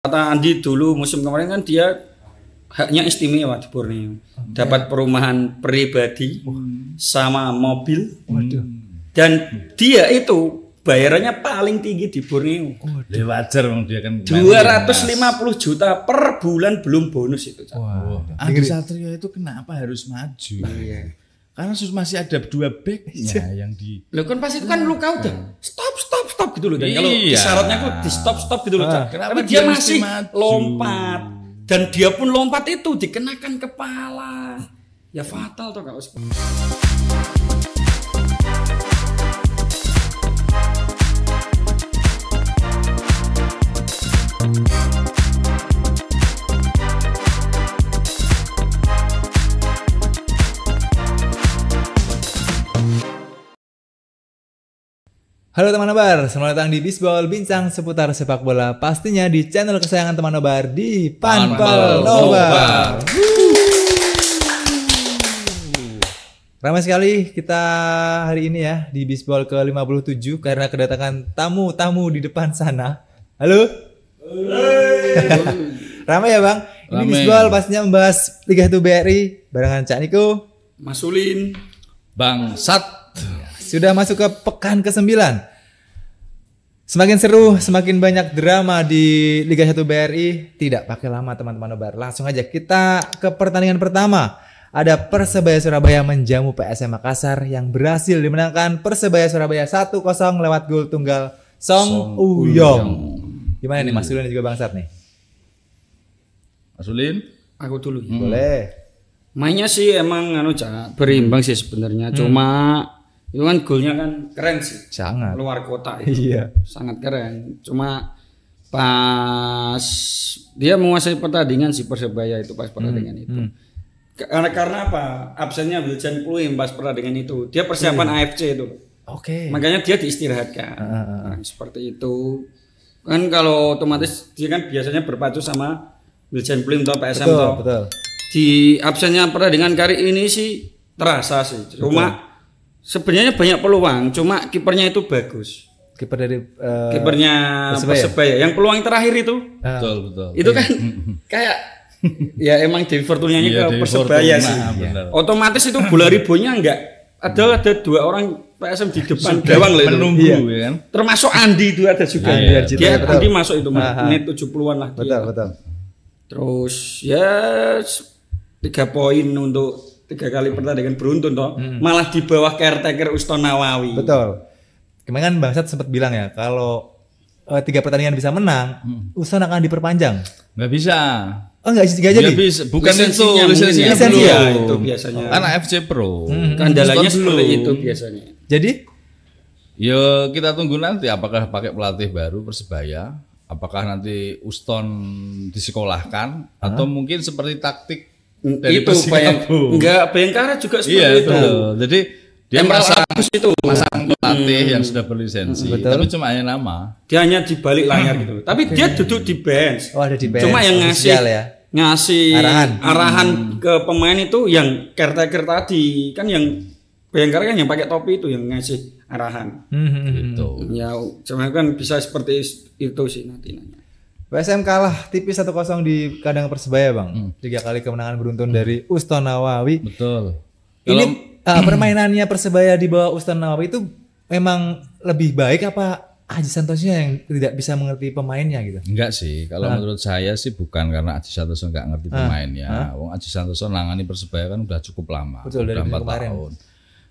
Kata Andi dulu musim kemarin kan dia haknya istimewa di Borneo. Dapat perumahan pribadi sama mobil. Dan dia itu bayarannya paling tinggi di Borneo. Waduh. Wajar dia kan 250 mas. juta per bulan belum bonus itu. Wah. Wow. Andi Satrio itu kenapa harus maju? Iya. Karena masih ada dua ya, yang di. Lo kan pasti kan luka nah. udah. Stop, stop, stop gitu loh. Dan kalau iya. syaratnya kok di stop, stop gitu loh. ah, Tapi dia, masih maju. lompat. Dan dia pun lompat itu dikenakan kepala. Ya fatal tuh kalau Halo teman nobar, selamat datang di Bisbol Bincang seputar sepak bola pastinya di channel kesayangan teman nobar di Panpel Nobar. Ramai sekali kita hari ini ya di Bisbol ke-57 karena kedatangan tamu-tamu di depan sana. Halo. Ramai ya Bang. Ini Bisbol pastinya membahas Liga 1 BRI barengan Cak Niko, Masulin, Bang Sat sudah masuk ke pekan ke-9. Semakin seru, semakin banyak drama di Liga 1 BRI. Tidak pakai lama teman-teman Nobar. Langsung aja kita ke pertandingan pertama. Ada Persebaya Surabaya menjamu PSM Makassar yang berhasil dimenangkan Persebaya Surabaya 1-0 lewat gol tunggal Song, Song Uyong. Gimana nih Mas Ulin juga Bang Sat nih? Mas Ulin? Aku dulu. Hmm. Boleh. Mainnya sih emang anu cak berimbang sih sebenarnya. Hmm. Cuma itu kan golnya kan keren sih. Sangat. Luar kota itu. Iya. Sangat keren. Cuma pas dia menguasai pertandingan si Persebaya itu pas hmm. pertandingan hmm. itu. Hmm. Karena karena apa? Absennya Wiljan Pluim pas pertandingan itu. Dia persiapan hmm. Iya. AFC itu. Oke. Okay. Makanya dia diistirahatkan. Uh, uh, uh. Nah, seperti itu. Kan kalau otomatis dia kan biasanya berpacu sama Wiljan Pluim atau PSM betul, Betul. Di absennya pertandingan kali ini sih terasa sih. Cuma betul Sebenarnya banyak peluang, cuma kipernya itu bagus. Kiper dari uh, kipernya ya? Persebaya. Yang peluang terakhir itu. Uh, betul, betul. Itu kan iya. kayak ya emang Dewi Fortunanya iya, ke Persebaya sih. Nah, Otomatis itu bola ribonya enggak ada hmm. ada dua orang PSM di depan gawang menunggu itu. Iya. Ya kan. Termasuk Andi itu ada juga. nah, iya, dia betul. Andi masuk itu Aha. menit 70-an lah. Betul, betul. Terus ya tiga poin untuk tiga kali pertandingan beruntun toh hmm. malah di bawah caretaker Uston Nawawi. Betul. Kemarin kan Bangsat sempat bilang ya kalau uh, tiga pertandingan bisa menang, hmm. Uston akan diperpanjang. Nggak bisa. Oh enggak sih jadi. Bisa, bukan itu ya. Ya, itu biasanya. Karena FC Pro. Hmm. Kandalanya seperti itu biasanya. Jadi Ya kita tunggu nanti apakah pakai pelatih baru Persebaya, apakah nanti Uston disekolahkan Hah? atau mungkin seperti taktik dari itu Bayang, enggak Bayangkara juga iya, seperti iya, itu. Betul. Jadi dia merasa itu masang hmm. pelatih hmm. yang sudah berlisensi, betul. tapi cuma hanya nama. Dia hanya di balik layar gitu. Hmm. Tapi okay. dia duduk di bench. Oh, ada di bench. Cuma yang oh, ngasih ya? ngasih arahan, arahan hmm. ke pemain itu yang caretaker tadi kan yang Bayangkara kan yang pakai topi itu yang ngasih arahan. Hmm. hmm gitu. Ya, cuma kan bisa seperti itu sih nanti nanya. PSM kalah tipis 1-0 di kandang Persebaya, Bang. Hmm. Tiga kali kemenangan beruntun hmm. dari Uston Nawawi. Betul. Ini uh, permainannya Persebaya di bawah Uston Nawawi itu memang lebih baik apa Aji Santosnya yang tidak bisa mengerti pemainnya gitu? Enggak sih, kalau nah. menurut saya sih bukan karena Aji Santoso nggak ngerti ah. pemainnya. Nah. Wong Aji Santoso nangani persebaya kan udah cukup lama, Betul, udah empat tahun.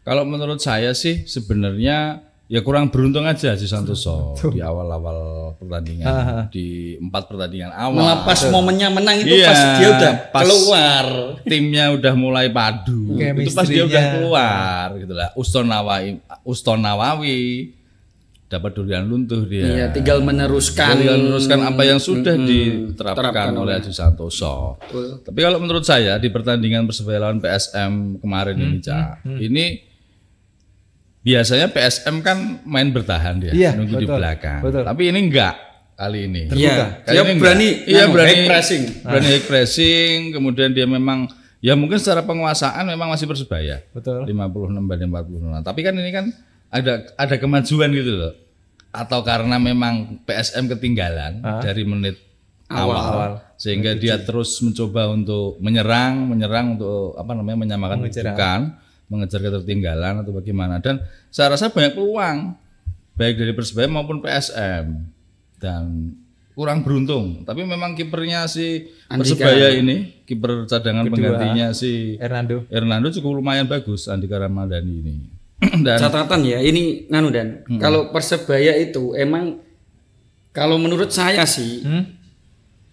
Kalau menurut saya sih sebenarnya Ya kurang beruntung aja si Santoso di awal-awal pertandingan Aha. di empat pertandingan awal. melepas momennya menang itu iya, pas dia udah pas keluar. Timnya udah mulai padu. itu pas dia udah keluar gitu lah. Uston Nawawi, dapat durian luntuh dia. Iya, tinggal meneruskan tinggal meneruskan apa yang sudah hmm, diterapkan terapkan oleh Haji Santoso. Betul. Tapi kalau menurut saya di pertandingan Persebaya lawan PSM kemarin hmm, ini, Cak, hmm, ini Biasanya PSM kan main bertahan dia, iya, nunggu betul, di belakang. Betul. Tapi ini enggak kali ini. Iya, kali dia ini berani, iya anu, berani high pressing, berani high pressing, kemudian dia memang ya mungkin secara penguasaan memang masih persebaya. Betul. 56 banding 46. Tapi kan ini kan ada ada kemajuan gitu loh. Atau karena memang PSM ketinggalan ah. dari menit awal, awal. sehingga menit dia terus mencoba untuk menyerang, menyerang untuk apa namanya menyamakan kedudukan mengejar ketertinggalan atau bagaimana dan saya rasa banyak peluang baik dari Persebaya maupun PSM dan kurang beruntung tapi memang kipernya si Andika. Persebaya ini kiper cadangan Kedua, penggantinya si Hernando Hernando cukup lumayan bagus Andika Ramadhani ini dan catatan ya ini nganu dan hmm. kalau Persebaya itu emang kalau menurut saya sih hmm?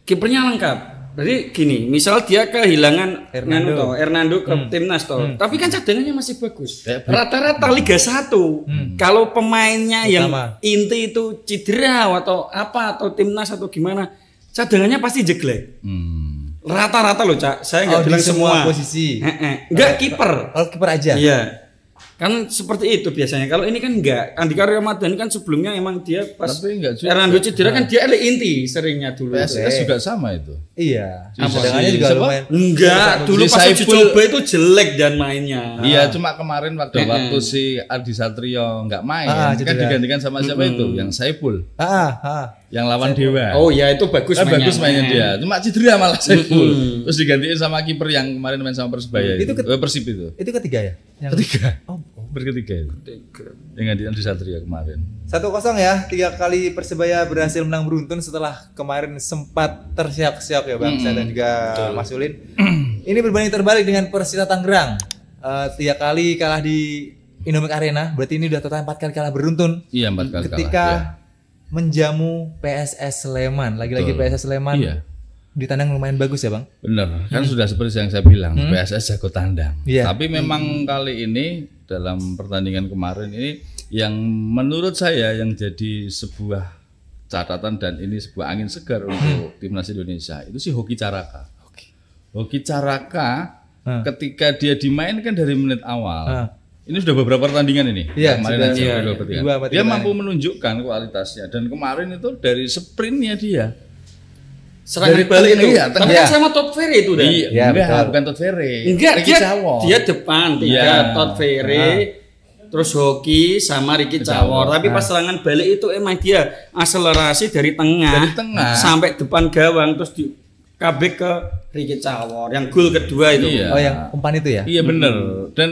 kipernya lengkap jadi gini, misal dia kehilangan Hernando, toh, Hernando ke hmm. timnas toh, hmm. tapi kan cadangannya masih bagus. Rata-rata Liga 1 hmm. kalau pemainnya Utama. yang inti itu cedera atau apa atau timnas atau gimana, cadangannya pasti jelek. Hmm. Rata-rata loh cak, saya nggak oh, bilang semua, semua posisi. Enggak eh, eh. Nggak kiper, oh, kiper aja. Iya Kan seperti itu biasanya. Kalau ini kan enggak. Andika Ramadan kan sebelumnya emang dia pas Tapi enggak kan nah. kan dia ele inti seringnya dulu. PSS juga sama itu. Iya. Cadangannya juga Siapa? lumayan. Enggak, dulu pas uji coba itu jelek dan mainnya. Iya, cuma kemarin waktu waktu si Ardi Satrio enggak main. Ah, kan digantikan sama siapa itu? Yang Saiful. ah, ah. ah yang lawan saya, Dewa. Oh ya itu bagus nah, mainnya. Bagus mainnya dia. Hmm. Cuma cedera malah Saiful. Hmm. Terus digantiin sama kiper yang kemarin main sama persebaya Itu, itu. Eh, Persib itu. Itu ketiga ya? Yang ketiga. Oh, oh. Berketiga itu. Ketiga. Yang gantiin di Satria kemarin. Satu kosong ya. Tiga kali persebaya berhasil menang beruntun setelah kemarin sempat tersiak-siak ya Bang hmm. dan juga Betul. Mas yulin Ini berbanding terbalik dengan Persita Tangerang. Uh, tiga kali kalah di Indomik Arena. Berarti ini udah total empat kali kalah beruntun. Iya empat kali Ketika kalah. Iya menjamu PSS Sleman. Lagi-lagi PSS Sleman. Iya. Di tandang lumayan bagus ya, Bang? Benar. Kan hmm. sudah seperti yang saya bilang, hmm. PSS jago tandang. Yeah. Tapi memang hmm. kali ini dalam pertandingan kemarin ini yang menurut saya yang jadi sebuah catatan dan ini sebuah angin segar hmm. untuk timnas Indonesia itu sih Hoki Caraka. Hoki, Hoki Caraka hmm. ketika dia dimainkan dari menit awal. Hmm ini sudah beberapa pertandingan ini. Iya, kemarin sudah, dua, iya. Dua, dia mampu menunjukkan kualitasnya dan kemarin itu dari sprintnya dia serangan dari balik itu. Iya, tapi iya. kan sama Todd Ferry itu dah. Iya, enggak, iya, betul. bukan Todd Ferry. Enggak, Ricky dia, Cawor. dia depan dia ya. Todd Ferry. Nah. Terus hoki sama Ricky Cawor. Cawor. Tapi nah. pas serangan balik itu emang dia akselerasi dari tengah, dari tengah. sampai depan gawang terus di kabe ke Ricky Cawor yang gol kedua itu. Iya. Oh yang umpan itu ya? Iya benar. Hmm. Dan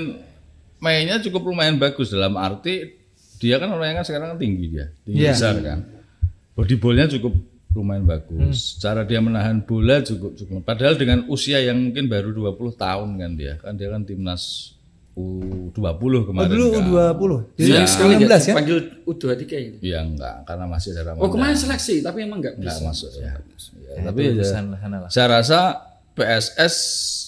mainnya cukup lumayan bagus dalam arti dia kan orangnya kan sekarang tinggi dia, tinggi yeah. besar kan. Body ballnya cukup lumayan bagus. Hmm. Cara dia menahan bola cukup cukup. Padahal dengan usia yang mungkin baru 20 tahun kan dia, kan dia kan timnas U20 kemarin. Oh, dulu kan. U20. Jadi iya. ya, sekali ya. Panggil U23 ini. Iya enggak, karena masih ada Oh, kemarin seleksi tapi emang enggak bisa. Enggak masuk ya. ya, ya tapi ya, saya rasa PSS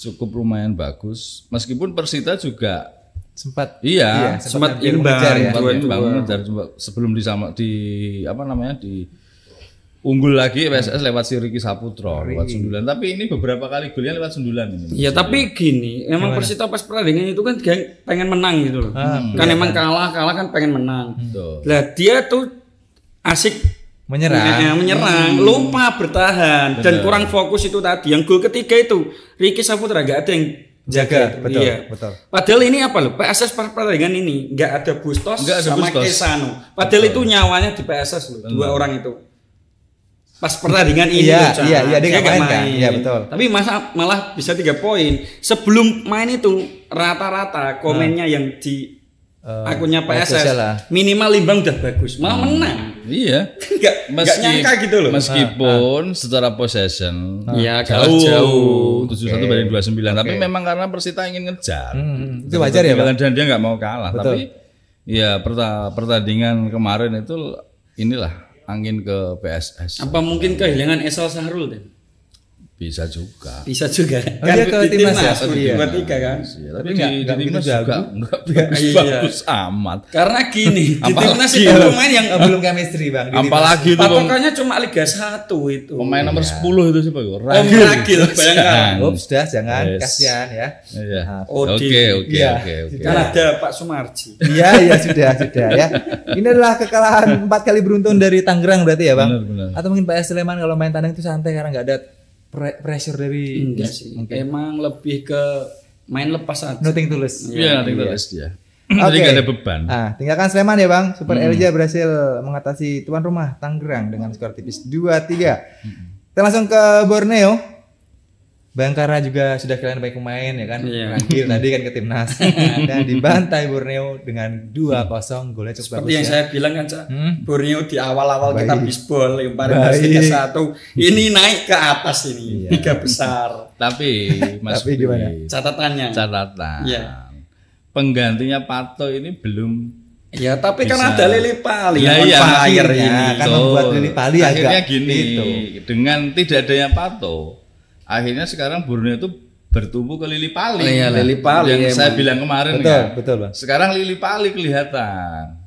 cukup lumayan bagus. Meskipun Persita juga sempat iya, iya sempat, sempat imbang ya, iya. Iya. dan sebelum di sama di apa namanya di unggul lagi PSS lewat si Riki Saputra lewat sundulan tapi ini beberapa kali golnya lewat sundulan ini ya tapi tapi iya. gini emang Persita pas pertandingan itu kan pengen menang gitu loh hmm, kan emang kalah kalah kan pengen menang hmm. lah dia tuh asik menyerang menyerang hmm. lupa bertahan Bener. dan kurang fokus itu tadi yang gol ketiga itu ricky Saputra gak ada yang jaga betul iya. betul padahal ini apa loh PSS pertandingan ini nggak ada Bustos nggak ada sama Bustos. Kesano padahal betul. itu nyawanya di PSS loh betul. dua orang itu pas pertandingan ini iya, loh, iya, iya, dia, dia main, kan iya betul tapi masa malah bisa tiga poin sebelum main itu rata-rata komennya hmm. yang di uh, akunnya PSS, PSS lah. minimal imbang udah bagus malah hmm. menang iya nggak nggak nyangka gitu loh meskipun ah, ah. secara possession ah. ya jauh jauh tujuh satu banding dua sembilan tapi memang karena Persita ingin ngejar hmm, hmm. itu wajar ya pak dan dia nggak mau kalah Betul. tapi ya pertandingan kemarin itu inilah angin ke PSS apa mungkin kehilangan Esal Sahrul deh bisa juga. Bisa juga. Kan dia ke timnas ya, ya iya. tim tiga kan. Iya, tapi, nggak di, timnas juga enggak bagus, iya. bagus amat. Karena gini, di timnas itu pemain yang belum chemistry, Bang. Apalagi itu patokannya cuma Liga 1 itu. Pemain nomor 10 itu siapa? Ragil. Ragil, bayangkan. Ups, sudah jangan kasihan ya. Iya. Ah. Oke, oke, oke, oke. ada Pak Sumarji. Iya, iya sudah, sudah ya. Ini adalah kekalahan 4 kali beruntun dari Tangerang berarti ya, Bang? Benar, benar. Atau mungkin Pak Sleman kalau main tandang itu santai karena enggak ada pre pressure dari enggak sih. Okay. Emang lebih ke main lepas aja. Nothing tulus. Iya, yeah, nothing tulus dia. Okay. Jadi gak ada beban. Ah, tinggalkan Sleman ya Bang. Super hmm. Elja berhasil mengatasi tuan rumah Tangerang dengan skor tipis 2-3. Hmm. Kita langsung ke Borneo. Bangkara juga sudah kalian baik pemain ya kan. Yeah. tadi kan ke timnas dan dibantai Borneo dengan 2-0 golnya cukup Seperti yang ya. saya bilang kan, Cak. Hmm? Borneo di awal-awal kita bisbol kemarin satu Ini naik ke atas ini, yeah. tiga besar. Tapi Mas Tapi gimana? Catatannya. Catatan. Yeah. Penggantinya Pato ini belum Ya tapi kan Bisa. kan ada lili pali ya, ya, fire ini. Kan membuat lili pali akhirnya agak gini. Itu. Dengan tidak adanya Pato, akhirnya sekarang burungnya itu bertumbuh ke lili pali. Oh, iya, lili pali. Yang emang. saya bilang kemarin betul, kan. Betul, betul, Sekarang lili pali kelihatan.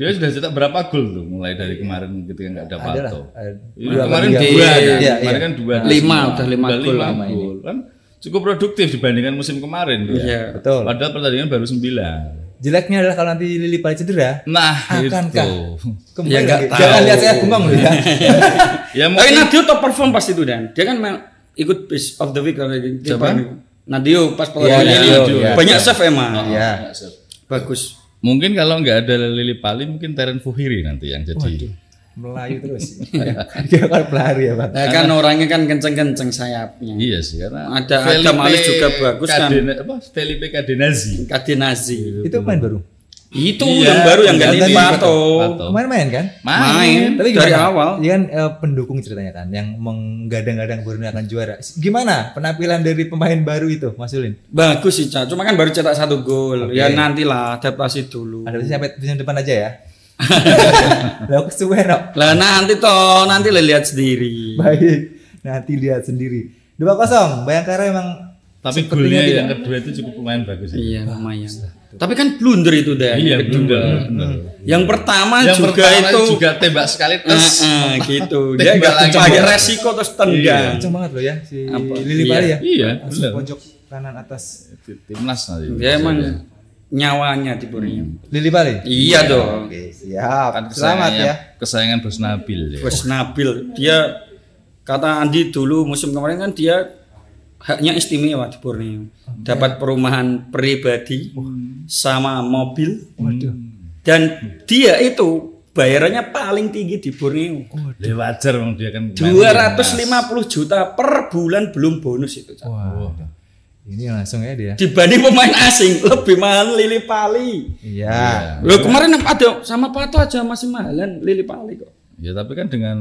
Dia sudah cetak berapa gol tuh mulai dari iya. kemarin ketika nggak ada Pato. Iya, kemarin dua, ya. kan. iya, kan? Iya, kemarin kan dua. Nah, lima udah lima, udah lima gol kan cukup produktif dibandingkan musim kemarin ya. Iya, ya. betul. Padahal pertandingan baru sembilan. Jeleknya adalah kalau nanti Lili Pali cedera, nah akankah itu. Kembali ya, Tahu. Jangan lihat saya bengong ya. ya mungkin... Tapi Nadio top perform pasti itu dan dia kan ikut piece of the week already. Kan, Siapa? Nadio pas pengaruh ya, ya, banyak ya. save emang. Oh, ya. Bagus. Mungkin kalau nggak ada Lili Pali mungkin Teren Fuhiri nanti yang jadi. Waduh. Melayu terus. Dia kan pelari ya, Pak. Nah, kan orangnya kan kenceng-kenceng sayapnya. Iya sih, karena ada Felipe Adam Alis juga bagus Kadena, kan. Apa? Felipe Kadenazi. Kadenazi. Itu main baru. Itu iya, yang baru yang iya, ganti iya, Pato. Pato. Iya. main kan? Main. main. Tapi dari awal. Iya kan uh, pendukung ceritanya kan yang menggadang-gadang Borneo akan juara. Gimana penampilan dari pemain baru itu, Mas Ulin? Bagus sih, Cak. Cuma kan baru cetak satu gol. Okay. Ya nantilah adaptasi dulu. Adaptasi sampai di depan aja ya. Lah kesuwen Lah nanti toh, nanti lihat sendiri. Baik. Nanti lihat sendiri. 2-0. Bayangkara emang tapi golnya yang kedua itu cukup lumayan bagus. Ya. Iya, lumayan. Tapi kan blunder itu deh. Iya, hmm. blunder. Yang pertama yang juga pertama itu juga tembak sekali terus uh, uh, gitu. Dia enggak pakai resiko terus tendang. Iya. banget loh ya si Apa? Lili Bali iya. ya. Iya, benar. Pojok kanan atas timnas tadi. Dia emang ya. nyawanya di Borneo. Hmm. Lili Bali. Iya, iya dong. Oke, siap. Kan Selamat ya. Kesayangan Bos Nabil. Bos Nabil. Dia kata Andi dulu musim kemarin kan dia haknya istimewa di Borneo. Dapat perumahan pribadi sama mobil. Waduh. Dan dia itu bayarannya paling tinggi di Borneo. Waduh. Wajar dong dia kan 250 juta per bulan belum bonus itu. Wow. Ini langsung ya dia. Dibanding pemain asing lebih mahal Lili Pali. Iya. Lo kemarin ada sama Pato aja masih mahalan Lili Pali kok. Ya tapi kan dengan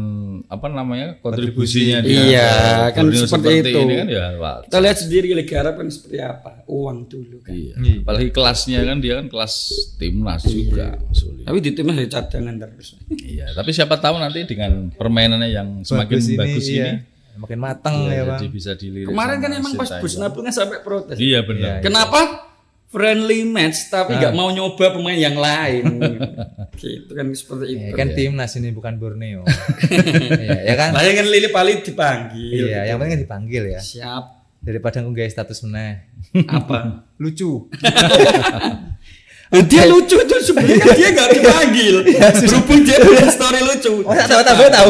apa namanya kontribusinya dia. Iya, ya, kan seperti, seperti itu. Ini kan ya, Kita lihat sendiri Arab kan seperti apa. Uang dulu kan. Iya. Hmm. Apalagi kelasnya kan dia kan kelas timnas iya. juga. Sulit. Tapi di timnas ya, cadangan terus. iya, tapi siapa tahu nanti dengan permainannya yang semakin bagus ini, bagus iya. ini iya. makin matang ya, ya Bang. Jadi bisa dilirik. Kemarin kan emang pas Busnapu kan sampai protes. Iya benar. Iya, Kenapa? friendly match tapi nggak nah. mau nyoba pemain yang lain gitu kan seperti ya, itu ya, kan ya. timnas ini bukan Borneo ya, ya kan makanya kan Lili paling dipanggil iya gitu. yang penting kan dipanggil ya siap daripada nggak status meneh apa lucu dia lucu tuh, sebenarnya dia nggak dipanggil ya, berhubung dia punya story lucu oh tahu tahu tahu tahu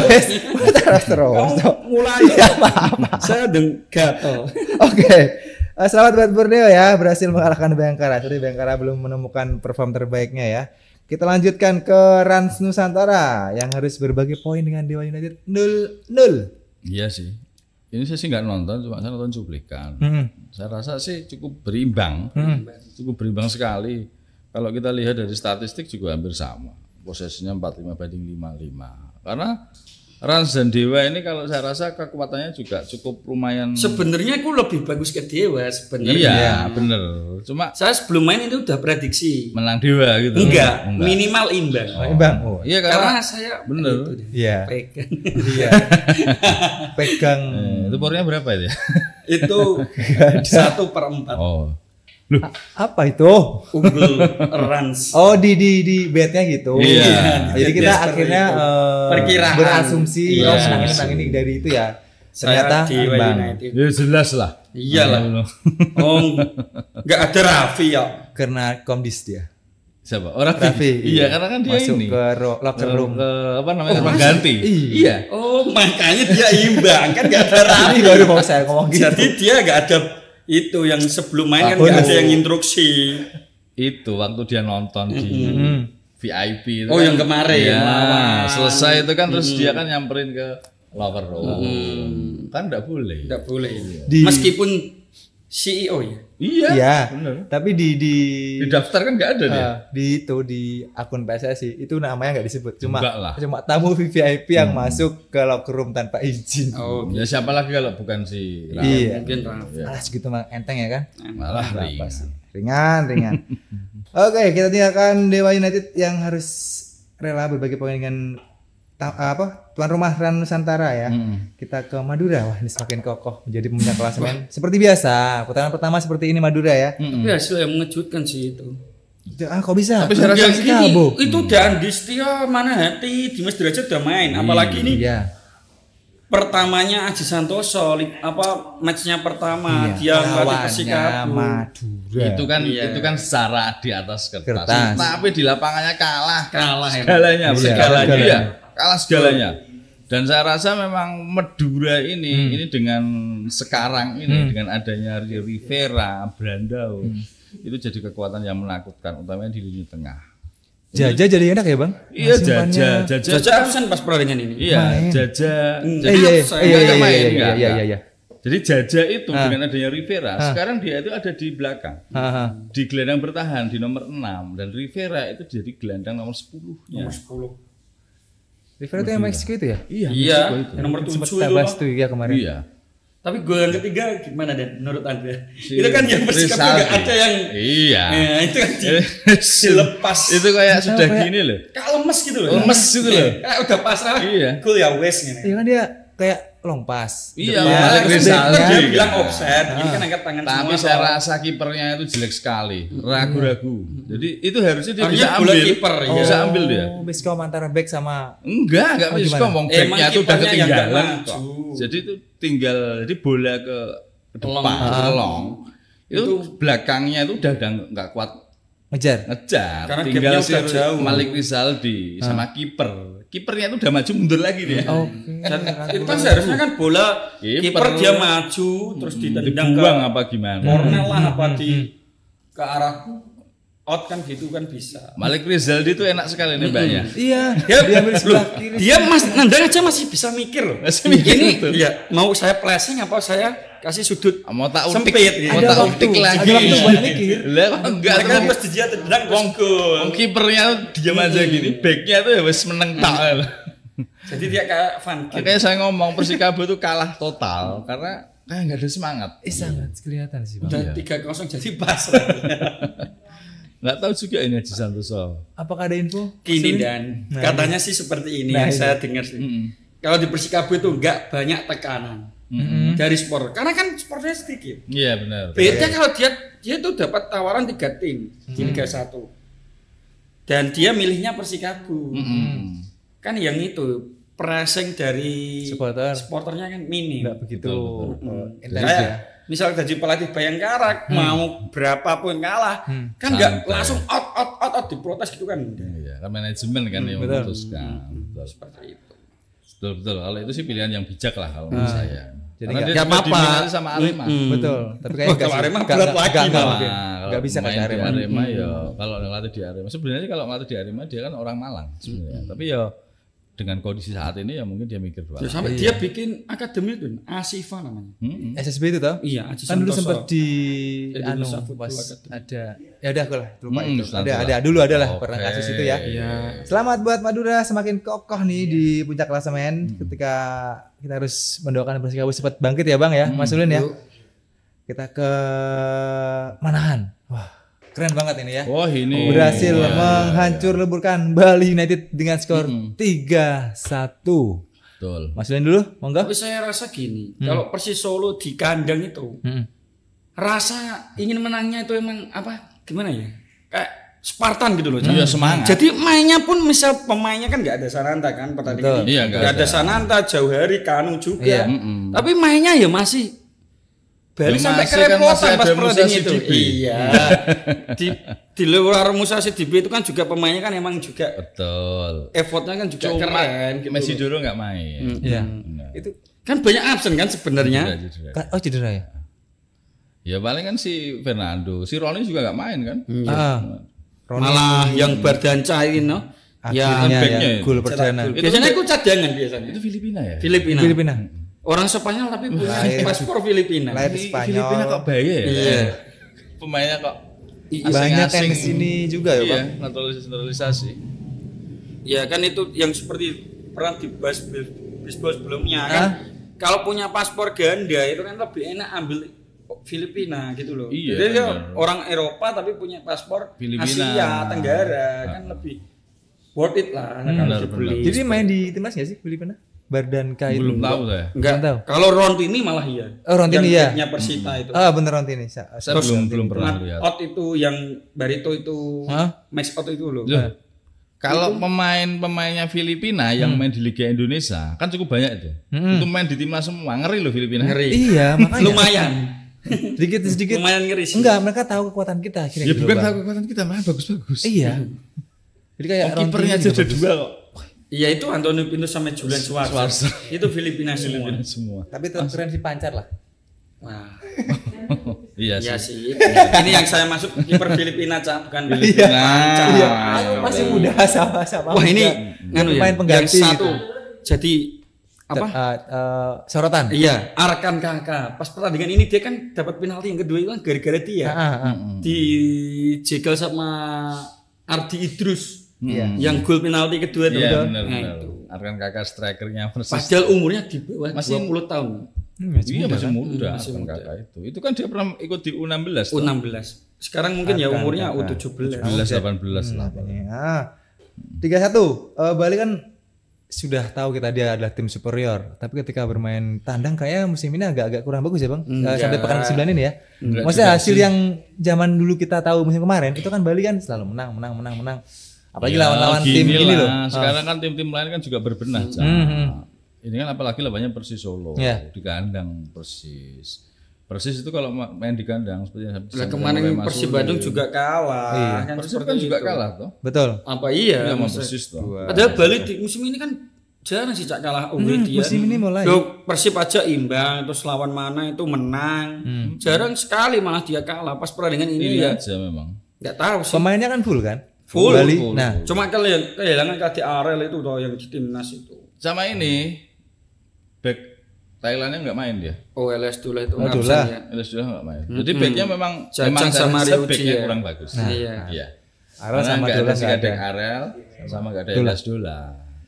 terus terus mulai ya maaf saya deng Oke. oke Uh, selamat buat Borneo ya, berhasil mengalahkan Bayangkara. Jadi Bayangkara belum menemukan perform terbaiknya ya. Kita lanjutkan ke Rans Nusantara yang harus berbagi poin dengan Dewa United 0-0. Iya sih. Ini saya sih nggak nonton, cuma saya nonton cuplikan. Hmm. Saya rasa sih cukup berimbang, hmm. cukup berimbang sekali. Kalau kita lihat dari statistik juga hampir sama. Posisinya 45 banding 55. Karena Rans dan Dewa ini kalau saya rasa kekuatannya juga cukup lumayan. Sebenarnya aku lebih bagus ke Dewa sebenarnya. Iya, bener. Cuma saya sebelum main itu udah prediksi menang Dewa gitu. Enggak, Enggak. minimal imbang. Oh. Imbang. Oh, iya karena, karena saya bener. Iya. Pegang. Iya. Pegang. Eh, itu bornya berapa itu? Ya? itu satu per empat. Oh. Loh. apa itu? Google runs. Oh di di di bednya gitu. Iya. Yeah. Jadi iya, kita Biasanya akhirnya uh, perkiraan berasumsi yeah. oh menang ini ini dari itu ya. Ternyata Bang. Ya jelas lah. Iyalah. Ya, oh, nggak ada Rafi ya. Karena komdis dia. Siapa? Oh Raffi. Raffi iya. iya, karena kan dia Masuk ini. Masuk ke locker eh, room. Ke, apa namanya? Oh, ganti. Iya. Oh, makanya dia imbang kan enggak ada Raffi. baru mau saya ngomong gitu. Jadi dia enggak ada itu yang sebelum main kan Aku kan nggak ada yang instruksi itu waktu dia nonton di mm -hmm. VIP itu oh kan, yang kemarin ya, selesai itu kan mm terus dia kan nyamperin ke lover room mm -hmm. kan nggak boleh nggak boleh di... meskipun CEO ya Iya. Iya. Tapi di di di daftar kan nggak ada uh, dia. Ah, di itu di akun PSSI itu namanya nggak disebut. Cuma lah. cuma tamu VIP yang hmm. masuk ke locker room tanpa izin. Oh, ya siapa lagi kalau bukan si Iya. Mungkin Raff. Ya. segitu mah enteng ya kan? Malah ringan. Ringan, ringan. Oke, okay, kita tinggalkan Dewa United yang harus rela berbagi poin dengan ta, apa tuan rumah Ran Nusantara ya. Hmm. Kita ke Madura. Wah, ini semakin kokoh menjadi pemenang klasemen. seperti biasa, putaran pertama seperti ini Madura ya. Hmm. Tapi hasil yang mengejutkan sih itu. Ya, ah, kok bisa? Tapi saya rasa Kabo. Itu mm. dan di setia mana hati Dimas Derajat udah main, hmm. apalagi ini. Iya. Pertamanya Aji Santoso, apa matchnya pertama iya. dia melatih Persikabo. Madura. Itu kan iya. itu kan secara di atas kertas. kertas. Tapi di lapangannya kalah. Kalah. kalahnya iya, segalanya. segalanya. segalanya. Ya kalah segalanya. Dan saya rasa memang Madura ini hmm. ini dengan sekarang ini hmm. dengan adanya Rivera, Brandao hmm. itu jadi kekuatan yang menakutkan utamanya di lini tengah. Jaja jadi enak ya bang? Iya jaja, jaja, jaja absen pas pertandingan ini. Iya, main. jaja, hmm. jaja, saya eh, nggak iya, iya, iya, iya, iya, iya, kan? iya, iya, iya. Jadi jaja itu ha. dengan adanya Rivera, ha. sekarang dia itu ada di belakang, ha. di gelandang bertahan di nomor 6 dan Rivera itu jadi gelandang nomor 10 Nomor 10 Rivera itu yang Meksiko itu ya? Iya. Iya. Yang nomor tujuh itu. tuh ya kemarin. Iya. Tapi gol yang ketiga gimana deh, menurut Anda? itu kan yang bersikap juga ada yang Iya. Eh, itu kan dilepas. Itu kayak sudah kayak, gini loh. Kayak lemes gitu loh. Lemes gitu loh. Kayak udah pasrah. Iya. Cool ya wes gini. Iya kan dia kayak long pass. Iya, ya, misalnya, kan dia bilang offset. Ini kan angkat tangan Tapi semua. Tapi saya kalau... rasa kipernya itu jelek sekali, ragu-ragu. Jadi itu harusnya dia bisa ambil oh, bisa ambil dia. Oh, miskom antara back sama Enggak, enggak oh, miskom. Wong backnya itu udah ketinggalan. Jadi itu tinggal jadi bola ke depan, long. Itu, itu belakangnya itu udah udah enggak kuat ngejar ngejar karena tinggal si jauh. Malik Rizaldi ah. sama kiper kipernya itu udah maju mundur lagi dia oh, okay. dan itu kan seharusnya kan bola kiper dia maju terus hmm. ditendang ke apa gimana corner lah apa hmm, hmm, di ke arah out kan gitu kan bisa. Malik Rizaldi itu enak sekali nih mbaknya. Iya. Dia, dia ambil sebelah kiri. Dia mas nandang aja masih bisa mikir loh. Masih mikir ini. Betul. Iya. Mau saya plesing apa saya kasih sudut. Mau tak utik. Sempit. Ada Mau tak utik lagi. Ada waktu buat mikir. Lah enggak. Mereka pas dia tendang wong Wong kipernya diam aja gini. Backnya tuh ya wes meneng tak. Jadi dia kayak fun. Makanya saya ngomong Persikabo tuh kalah total karena nggak ada semangat. Eh iya, sangat kelihatan sih. Udah iya. tiga kosong jadi pas. Enggak tahu juga ini Haji Santoso. Apakah ada info? Kini dan nah, katanya sih seperti ini nah, yang iya. saya dengar sih. Mm -hmm. Kalau di Persikabo itu enggak banyak tekanan mm -hmm. dari sport, karena kan sportnya sedikit. Iya yeah, benar. Beda yeah. kalau dia dia itu dapat tawaran tiga tim mm -hmm. di Liga Satu, dan dia milihnya Persikabo. Mm -hmm. Kan yang itu pressing dari supporter. supporternya kan minim. Enggak begitu. Mm -hmm. Saya ya misal jadi pelatih Bayangkara hmm. mau berapapun kalah hmm. kan nggak langsung out out out out diprotes gitu kan iya, ya. manajemen kan hmm, yang betul. memutuskan hmm, betul. seperti itu betul betul kalau itu sih pilihan yang bijak lah kalau menurut hmm. saya jadi nggak apa-apa sama Arema hmm, hmm. betul tapi kayak oh, kalau Arema gak, berat gak, lagi gak, malah nggak ah, bisa kayak Arema Arema ya, hmm. ya kalau ngelatih di Arema sebenarnya kalau ngelatih di Arema dia kan orang Malang sebenarnya hmm. tapi ya dengan kondisi saat ini ya mungkin dia mikir dua. sampai iya. dia bikin akademi itu Asifa namanya. Hmm. SSB itu toh? Iya, Asifa. Kan dulu sempat di anu pas ada ya udah aku lah lupa hmm, itu. Ada ada dulu ada lah pernah kasus itu ya. Iya. Selamat buat Madura semakin kokoh nih iya. di puncak klasemen ketika kita harus mendoakan Persikabo cepat bangkit ya Bang ya, hmm. Mas Ulin ya. Kita ke Manahan. Keren banget ini ya. Wah, ini. Berhasil iya, menghancur iya. leburkan Bali United dengan skor mm -hmm. 3-1. Betul. Masukin dulu, monggo. Tapi saya rasa gini, hmm. kalau Persis Solo di kandang itu, hmm. rasa ingin menangnya itu emang apa? Gimana ya? Kayak Spartan gitu loh. Iya, semangat. Jadi mainnya pun misal pemainnya kan nggak ada Sananta kan pertandingan. Iya, nggak ada. Sananta, jauh hari Kanu juga. Iya. Tapi mainnya ya masih Bali sampai kan kerepotan pas pertandingan itu. Iya. di di luar Musa Sidibe itu kan juga pemainnya kan emang juga betul. Effortnya kan juga Cuma, keren gitu. Messi dulu nggak main. Hmm. iya. Nah. Itu kan banyak absen kan sebenarnya. Oh cedera ya. Ya paling kan si Fernando, si Roni juga nggak main kan. Hmm. Ah. Ronnie. Malah yang berdanca ini no. Akhirnya, ya, ya, gol perdana. Biasanya itu cadangan biasanya. Itu Filipina ya? Filipina. Filipina. Orang Spanyol tapi nah, punya lahir, iya. paspor Filipina. Lahir Spanyol. Filipina kok bayi ya? Iya. Pemainnya kok asing-asing. Iya, banyak yang di sini juga ya, iya. Pak. iya, Naturalisasi, naturalisasi. Ya kan itu yang seperti pernah dibahas bisbol sebelumnya kan. Hah? Kalau punya paspor ganda itu kan lebih enak ambil Filipina gitu loh. Iya, Jadi ya, orang Eropa tapi punya paspor Filipina. Asia Tenggara nah. kan lebih worth it lah hmm, kalau benar, dibeli. Jadi main di timnas nggak sih Filipina? Bardan Kai Belum tahu saya. Enggak tahu. Kalau Rontini malah iya. Oh, Rontini yang ya. Yang Persita hmm. itu. Ah, bener Rontini. Saya, saya Terus belum belum pernah lihat. Out itu yang Barito itu Hah? Max out itu loh. Nah. Kalau pemain-pemainnya Filipina yang hmm. main di Liga Indonesia kan cukup banyak itu. Hmm. Itu main di timnas semua ngeri loh Filipina. Ngeri. Iya, makanya. Lumayan. sedikit sedikit. Lumayan ngeri sih. Enggak, mereka tahu kekuatan kita Ya bukan tahu kekuatan kita, malah bagus-bagus. Iya. Hmm. Jadi kayak oh, kipernya aja dua kok. Iya itu Antonio Pinto sama Julian Suarez. itu Filipina semua. Filipina semua. Tapi tetap keren si Pancar lah. Wah. Iya, iya sih. Iya sih. Ini yang saya masuk kiper Filipina cak bukan Filipina. Pancar. Iya. iya. masih muda sama sama. Wah ini iya. nganu ya. pengganti. Yang satu. Gitu. Jadi apa uh, uh, sorotan iya Arkan Kakak pas pertandingan ini dia kan dapat penalti yang kedua itu kan gara-gara dia uh, uh, uh, di jegal sama Ardi Idrus Yeah. Hmm. Yang gol penalti kedua itu. Iya, benar, nah, benar. Arkan kakak strikernya persis. Padahal umurnya di bawah masih, 20 tahun. Hmm, masih iya, muda, masih kan? muda. Kan? Masih muda. Kakak itu. Itu kan dia pernah ikut di U16. U16. Sekarang mungkin ya Arkan ya umurnya U17. 17 18 lah. Iya. Tiga ya. satu. Uh, Bali kan sudah tahu kita dia adalah tim superior, tapi ketika bermain tandang kayak musim ini agak-agak kurang bagus ya bang. Eh, Enggak. Sampai pekan sembilan ini ya. Enggak Maksudnya hasil sih. yang zaman dulu kita tahu musim kemarin itu kan Bali kan selalu menang, menang, menang, menang apalagi ya, lawan-lawan tim ini loh sekarang kan tim-tim lain kan juga berbenah hmm. Hmm. ini kan apalagi lawannya Persis Solo ya. di kandang Persis Persis itu kalau main di kandang seperti yang nah, kemarin Persib Bandung juga kalah. Iya. Kan Persib kan juga kalah toh. Betul. Apa iya? Ya, Persis toh. ada iya. Bali di musim ini kan jarang sih cak kalah unggul hmm, Musim ini mulai. Loh, Persib aja imbang terus lawan mana itu menang. Hmm. Jarang sekali malah dia kalah pas pertandingan ini, ini ya. aja memang. Enggak tahu sih. Pemainnya kan full kan? full, Bali. Full. Nah, cuma kalian kehilangan kaki Arel itu toh yang di timnas itu. Sama ini back Thailandnya nggak main dia. Oh, LS Dula itu nggak main. LS Dula nggak main. Jadi hmm. backnya memang Jajang memang sama Ryuji ya. kurang bagus. Nah, iya. iya. Arel sama Dula nggak ada. Arel sama nggak ada LS iya. Dula.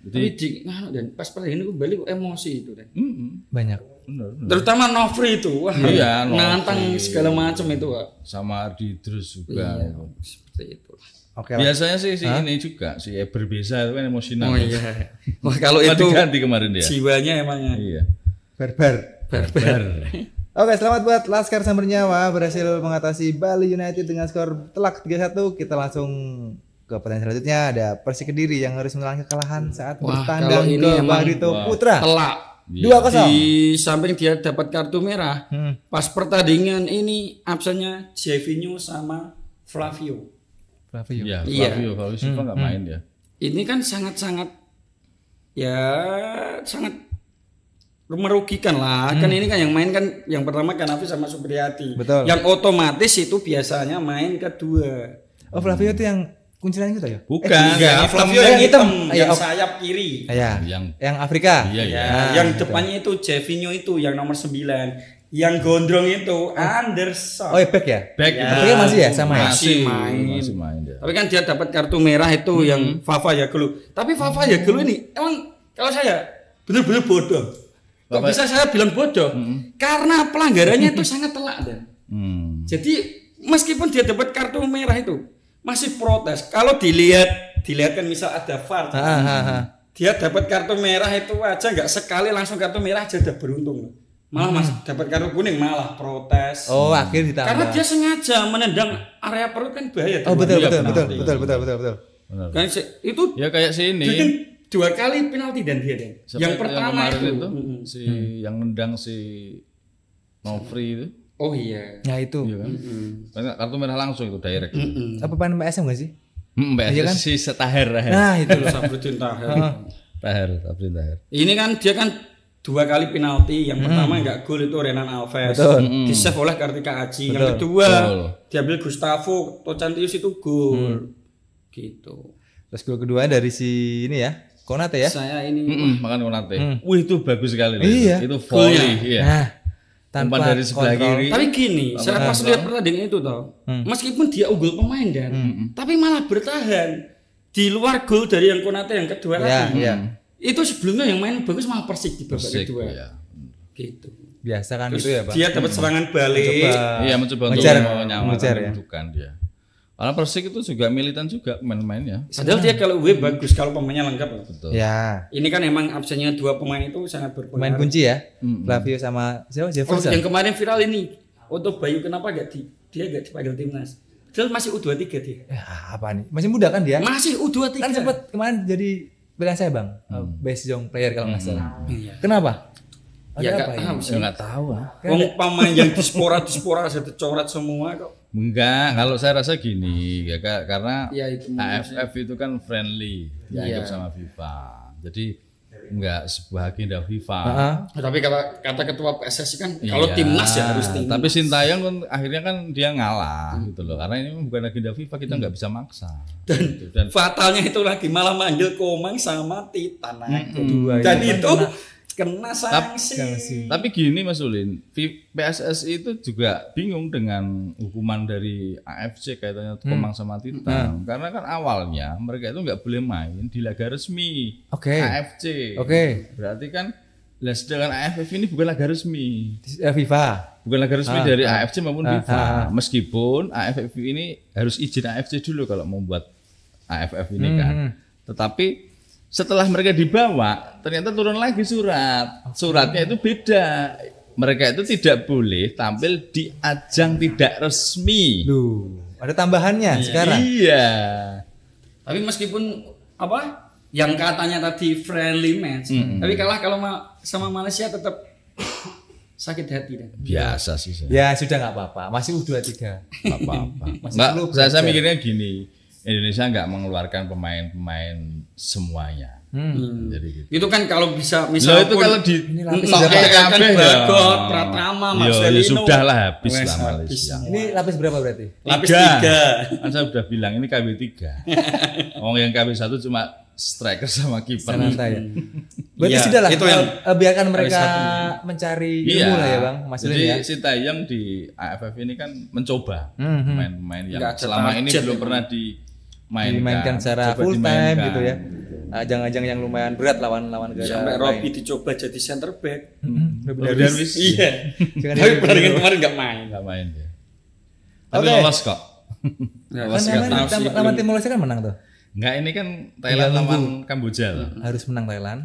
Jadi jing, nah, dan pas pas ini gue balik emosi itu deh. Mm -hmm. Banyak. Benar, benar. Terutama Novri itu, wah, iya, nantang segala macam itu, Wak. sama Ardi terus juga. Iya, seperti itulah. Okay, Biasanya sih si ini juga si ya, berbeza itu kan emosional. Oh iya. Wah, kalau itu ganti kemarin dia. Jiwanya emangnya. Iya. Berber. Berber. Oke, selamat buat Laskar Sang Bernyawa berhasil mengatasi Bali United dengan skor telak 3-1. Kita langsung ke pertandingan selanjutnya ada Persik Kediri yang harus menelan kekalahan saat Wah, bertandang ke Barito Putra. Telak iya. dua kosong di samping dia dapat kartu merah hmm. pas pertandingan ini absennya Jevinho sama Flavio Flavio. Iya, Flavio, iya. Flavio Silva hmm. nggak hmm. main ya. Ini kan sangat-sangat ya sangat merugikan lah kan hmm. kan ini kan yang main kan yang pertama kan Afi sama Supriyati Betul. yang otomatis itu biasanya main kedua oh Flavio itu yang kunciran itu ya bukan eh, enggak. Flavio yang hitam, hitam iya, yang oh. sayap kiri ya. yang yang Afrika iya, iya. Ya, yang depannya itu Jevinho itu yang nomor 9 yang gondrong itu oh. Anderson. Oh, ya back ya? Back. Ya. Tapi masih ya sama ya? Masih main. Masih main. Ya. Tapi kan dia dapat kartu merah itu hmm. yang Fafa Yagelu. Tapi Fafa Yagelu ini emang kalau saya benar-benar bodoh. Kok Bapak... bisa saya bilang bodoh? Hmm. Karena pelanggarannya itu sangat telak dan. Hmm. Jadi meskipun dia dapat kartu merah itu masih protes. Kalau dilihat dilihat kan misal ada VAR. Dia dapat kartu merah itu aja nggak sekali langsung kartu merah aja udah beruntung malah hmm. mas dapat kartu kuning malah protes oh akhir ditambah karena dia sengaja menendang area perut kan bahaya oh iya, betul betul, betul betul betul betul betul betul kan itu ya kayak si ini dua kali penalti dan dia yang pertama yang itu, si yang nendang si Nofri itu oh iya nah itu iya kan? kartu merah langsung itu direct -hmm. apa pemain PSM gak sih Mbak iya kan? si Setaher nah itu Sabrudin Taher Taher Sabrudin Taher ini kan dia kan dua kali penalti yang hmm. pertama nggak gol itu Renan Alves hmm. di save oleh Kartika Aji Betul. yang kedua Betul. diambil Gustavo Tocantius itu gol hmm. gitu terus gol kedua dari si ini ya Konate ya saya ini mm -mm, makan Konate hmm. wih itu bagus sekali iya. itu volley ya. nah, iya. nah tanpa Umpan dari sebelah kiri tapi gini saya pas lihat pertandingan itu toh hmm. meskipun dia unggul pemain dan hmm, hmm. tapi malah bertahan di luar gol dari yang Konate yang kedua ya, lagi iya. Itu sebelumnya yang main bagus malah Persik di babak Persik, kedua. Ya. Gitu. Biasa kan Terus itu ya, Pak. Dia dapat serangan balik. Mencoba, iya, mencoba ngejar, untuk mengejar ya. Bukan dia. Karena Persik itu juga militan juga main-main Padahal dia kalau gue bagus kalau pemainnya lengkap. Betul. Ya. Ini kan emang absennya dua pemain itu sangat berpengaruh. Pemain kunci ya. sama siapa? Oh, Jefferson. Oh, yang kemarin viral ini. Untuk Bayu kenapa gak di, dia gak dipanggil timnas? Padahal masih U23 dia. Ya, apa nih? Masih muda kan dia? Masih U23. Kan sempat kemarin jadi pilihan saya bang hmm. Oh, best young player kalau nggak hmm. salah iya. kenapa ada ya nggak tahu, sih nggak tahu ah Wong pemain yang dispora dispora saya tercoret semua kok enggak kalau saya rasa gini ya kak karena ya, itu AFF itu kan friendly dianggap ya. Iya. sama FIFA jadi nggak agenda FIFA. Uh-huh. Tapi kata kata ketua PSSI kan iya, kalau timnas ya harus timnas. Tapi Sintayong kan akhirnya kan dia ngalah hmm. gitu loh. Karena ini bukan agenda FIFA kita hmm. nggak hmm. bisa maksa. Dan, gitu. Dan fatalnya itu lagi malah manggil Komang sama Titan. Hmm. Kedua, Jadi itu kena sanksi. Tapi, tapi gini Mas Ulin, PSSI itu juga bingung dengan hukuman dari AFC kaitannya hmm. Kemang sama Tintang. Hmm. hmm. Karena kan awalnya mereka itu nggak boleh main di laga resmi okay. AFC. Oke. Okay. Berarti kan lah sedangkan AFF ini bukan laga resmi. Eh, FIFA. Bukan laga resmi ah, dari ah, AFC maupun ah, FIFA. Ah, ah. Meskipun AFF ini harus izin AFC dulu kalau membuat AFF ini hmm. kan. Hmm. Tetapi setelah mereka dibawa ternyata turun lagi surat suratnya itu beda mereka itu tidak boleh tampil di ajang tidak resmi Loh, ada tambahannya iya, sekarang iya tapi meskipun apa yang katanya tadi friendly match mm -hmm. tapi kalah kalau sama Malaysia tetap sakit hati kan? biasa sih saya. ya sudah nggak apa-apa masih u dua tiga nggak apa-apa Mbak, saya, saya mikirnya gini Indonesia nggak mengeluarkan pemain-pemain semuanya. Hmm. hmm. Jadi gitu. Itu kan kalau bisa misalnya itu kalau di ini hmm, lapis kan iya. iya, ya? Bagot, Pratama, Marcelino. Ya sudah lah habis lah Malaysia. Ini lapis berapa berarti? Lapis tiga. Kan saya sudah bilang ini KB tiga. Wong yang KB satu cuma striker sama kiper. Ya. Berarti ya, sudah lah. Itu yang eh, biarkan mereka mencari iya. ilmu iya. lah ya bang. Mas Jadi ya. si Tayang di AFF ini kan mencoba pemain-pemain hmm, hmm. yang Gak selama ini belum pernah di dimainkan, dimainkan secara full dimainkan. time gitu ya. Ah, ajang-ajang yang lumayan berat lawan-lawan gara Sampai Robby dicoba jadi center back. Hmm. Robby Darwis. Iya. Tapi pertandingan kemarin nggak main. Nggak main dia. Tapi okay. lolos kok. Ya, kan lawan, lawan Timor Leste kan menang tuh. Enggak, ini kan Thailand lawan Kamboja loh. Mm-hmm. Harus menang Thailand.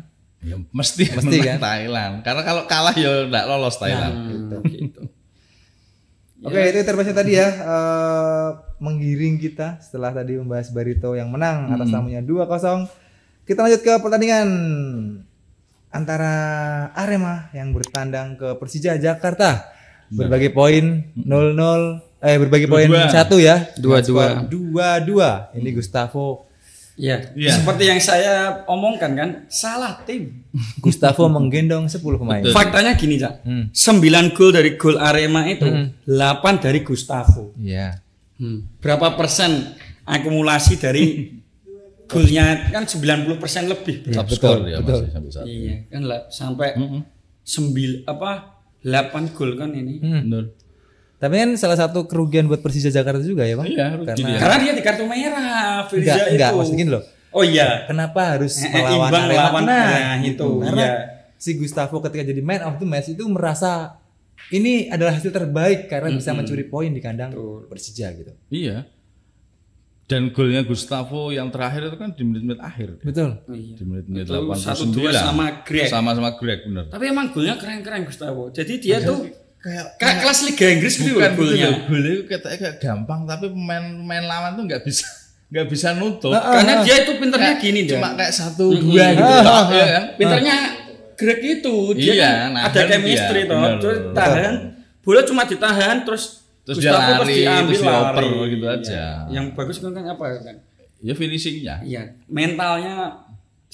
Ya mesti, mesti menang kan? Thailand. Karena kalau kalah ya enggak lolos Thailand. Nah, gitu, gitu. Oke, okay, itu terbaca tadi ya uh, menggiring kita setelah tadi membahas Barito yang menang atas mm-hmm. tamunya dua kosong. Kita lanjut ke pertandingan antara Arema yang bertandang ke Persija Jakarta. berbagi poin nol nol eh berbagi poin satu ya. dua dua 2-2. Ini Gustavo Ya. Ya. Seperti yang saya omongkan kan, salah tim. Gustavo menggendong 10 pemain. Betul. Faktanya gini, Cak. Hmm. 9 gol dari gol Arema itu hmm. 8 dari Gustavo. Iya. Hmm. Berapa persen akumulasi dari golnya kan 90 persen lebih. Iya, betul, betul, ya, betul. Masih sampai saat iya, kan lah, sampai hmm. 9 apa 8 gol kan ini. Hmm. Betul. Tapi kan salah satu kerugian buat Persija Jakarta juga ya, Bang. Iya, karena, ya. karena dia di kartu merah Firza enggak, itu. Enggak, gini loh. Oh iya. Kenapa harus eh, eh melawan Imbang Arema? Lawan, nah, nah, itu. Karena iya. si Gustavo ketika jadi man of the match itu merasa ini adalah hasil terbaik karena mm -hmm. bisa mencuri poin di kandang Betul. Persija gitu. Iya. Dan golnya Gustavo yang terakhir itu kan di menit-menit akhir. Betul. Oh, iya. Di menit-menit 89. Satu dua sama Greg. Sama sama Greg benar. Tapi emang golnya keren-keren Gustavo. Jadi dia Ayo. tuh kayak, kayak kelas Liga Inggris gitu kan golnya. Gitu Gol itu katanya kayak gampang tapi pemain-pemain lawan tuh nggak bisa nggak bisa nutup Nah, karena nah, dia itu pinternya kayak, gini cuma kayak satu mm -hmm. dua gitu ah, ah, ya kan pinternya ah. Greg itu dia iya, kan nah, ada kan chemistry dia, toh terus tahan bola cuma ditahan terus terus dia lari terus diambil terus lari. gitu iya. aja yang bagus kan apa kan ya finishingnya iya mentalnya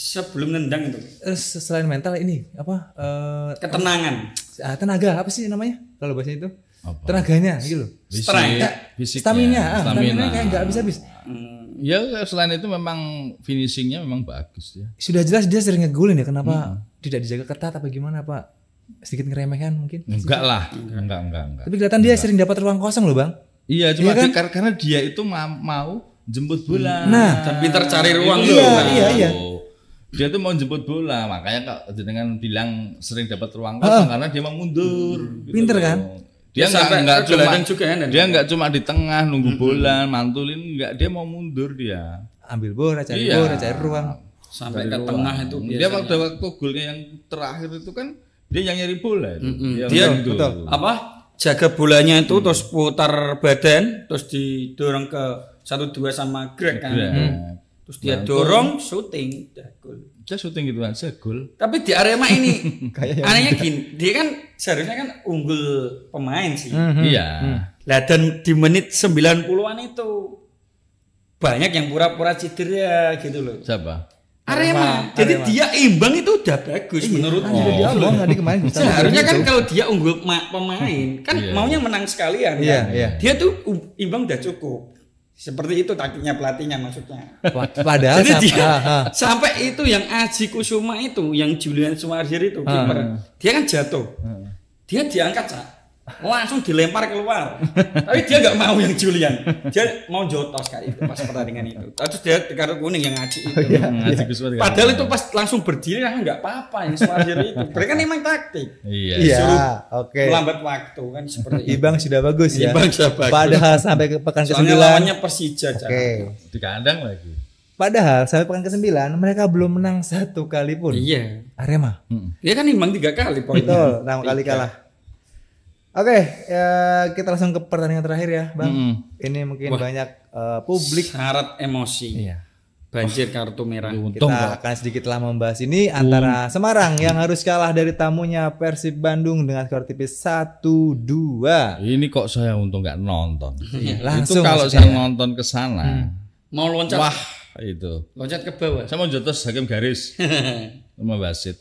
sebelum nendang itu eh, selain mental ini apa uh, ketenangan uh, tenaga apa sih namanya kalau bahasa itu apa? tenaganya gitu loh strength ah, stamina stamina kayak nggak bisa habis hmm. ya selain itu memang finishingnya memang bagus ya sudah jelas dia sering ngegulin ya kenapa hmm. tidak dijaga ketat apa gimana pak sedikit ngeremehkan mungkin enggak lah enggak enggak enggak, enggak. tapi kelihatan enggak. dia sering dapat ruang kosong loh bang iya cuma iya kan? karena dia itu mau jemput bola nah tapi tercari ruang iya, loh iya iya, iya dia tuh mau jemput bola makanya kak dengan bilang sering dapat ruang kosong karena dia mau mundur hmm. gitu pinter kan dia nggak nggak cuma juga ya, dia nggak cuma di tengah nunggu hmm. bola mantulin nggak dia mau mundur dia ambil bola cari iya. bola cari ruang sampai ke tengah itu biasanya. dia waktu waktu golnya yang terakhir itu kan dia yang nyari bola itu. Mm -hmm. hmm. dia, dia betul, betul. apa jaga bolanya itu hmm. terus putar badan terus didorong ke satu dua sama Greg kan hmm terus dia nah, dorong syuting dah gol syuting gitu aja gol tapi di Arema ini anehnya gini dia kan seharusnya kan unggul pemain sih mhm. iya mm. lah dan di menit 90-an itu banyak yang pura-pura cedera ya, gitu loh siapa Arema. Arema. Jadi Arema. dia imbang itu udah bagus iya, menurut oh. dia loh. tadi kemarin. Seharusnya kan gitu. kalau dia unggul pemain kan yeah. maunya menang sekalian yeah, kan. Yeah. Dia tuh imbang udah cukup. Seperti itu taktiknya pelatihnya maksudnya. Padahal Jadi dia, ha, ha. sampai itu yang Aji Kusuma itu, yang Julian Sumarjir itu, ha. dia kan jatuh. Dia diangkat, Cak langsung dilempar keluar. Tapi dia nggak mau yang Julian. Dia mau jotos kali itu pas pertandingan itu. Nah, terus dia kartu kuning yang ngaji itu. Oh, iya, ngaji iya. Padahal itu pas langsung berdiri nah nggak apa-apa yang Suarjir itu. Mereka emang taktik. Iya. iya Disuruh ya, oke. Okay. Melambat waktu kan seperti itu. Ibang sudah bagus ya. Ibang sudah bagus. Padahal sampai ke pekan ke-9. Soalnya lawannya Persija. Oke. Okay. Di kandang lagi. Padahal sampai pekan ke-9 mereka belum menang satu kali pun. Iya. Arema. Iya mm. kan imbang tiga kali poinnya. Betul, enam kali kalah. Oke, okay, ya kita langsung ke pertandingan terakhir ya, Bang. Mm -hmm. Ini mungkin Wah, banyak uh, publik syarat emosi. Iya. Banjir oh, kartu merah. Kita kita akan sedikitlah membahas ini antara Semarang yang harus kalah dari tamunya Persib Bandung dengan skor tipis 1-2. Ini kok saya untung nggak nonton. Iya, langsung itu kalau saya ya. nonton ke sana. Hmm. Mau loncat. Wah, itu. Loncat ke bawah. Saya mau jatuh hakim garis. Sama wasit.